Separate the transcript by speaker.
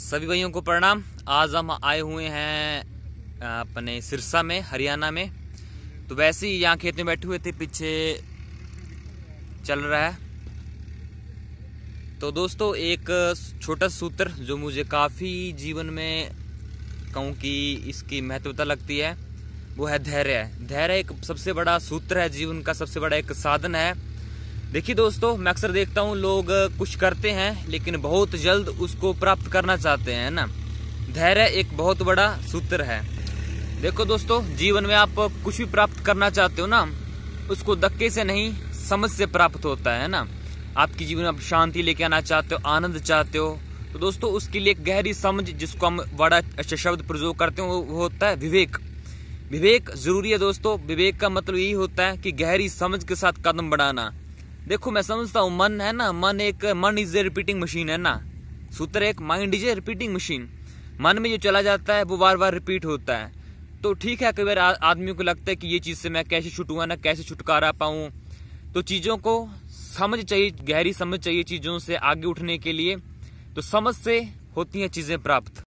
Speaker 1: सभी भाइयों को प्रणाम आज हम आए हुए हैं अपने सिरसा में हरियाणा में तो वैसे ही यहाँ खेत में बैठे हुए थे पीछे चल रहा है तो दोस्तों एक छोटा सूत्र जो मुझे काफ़ी जीवन में कहूँ कि इसकी महत्वता लगती है वो है धैर्य धैर्य एक सबसे बड़ा सूत्र है जीवन का सबसे बड़ा एक साधन है देखिए दोस्तों मैं अक्सर देखता हूँ लोग कुछ करते हैं लेकिन बहुत जल्द उसको प्राप्त करना चाहते हैं ना धैर्य एक बहुत बड़ा सूत्र है देखो दोस्तों जीवन में आप कुछ भी प्राप्त करना चाहते हो ना उसको धक्के से नहीं समझ से प्राप्त होता है ना आपके जीवन में आप शांति लेके आना चाहते हो आनंद चाहते हो तो दोस्तों उसके लिए गहरी समझ जिसको हम बड़ा अच्छा शब्द प्रयोग करते हो वो होता है विवेक विवेक जरूरी है दोस्तों विवेक का मतलब यही होता है कि गहरी समझ के साथ कदम बढ़ाना देखो मैं समझता हूँ मन है ना मन एक मन इज ए रिपीटिंग मशीन है ना सूत्र एक mind is a repeating machine मन में जो चला जाता है वो बार बार रिपीट होता है तो ठीक है कई बार आदमी को लगता है कि ये चीज़ से मैं कैसे छुटूंगा ना कैसे छुटकारा पाऊँ तो चीज़ों को समझ चाहिए गहरी समझ चाहिए चीज़ों से आगे उठने के लिए तो समझ से होती हैं चीज़ें प्राप्त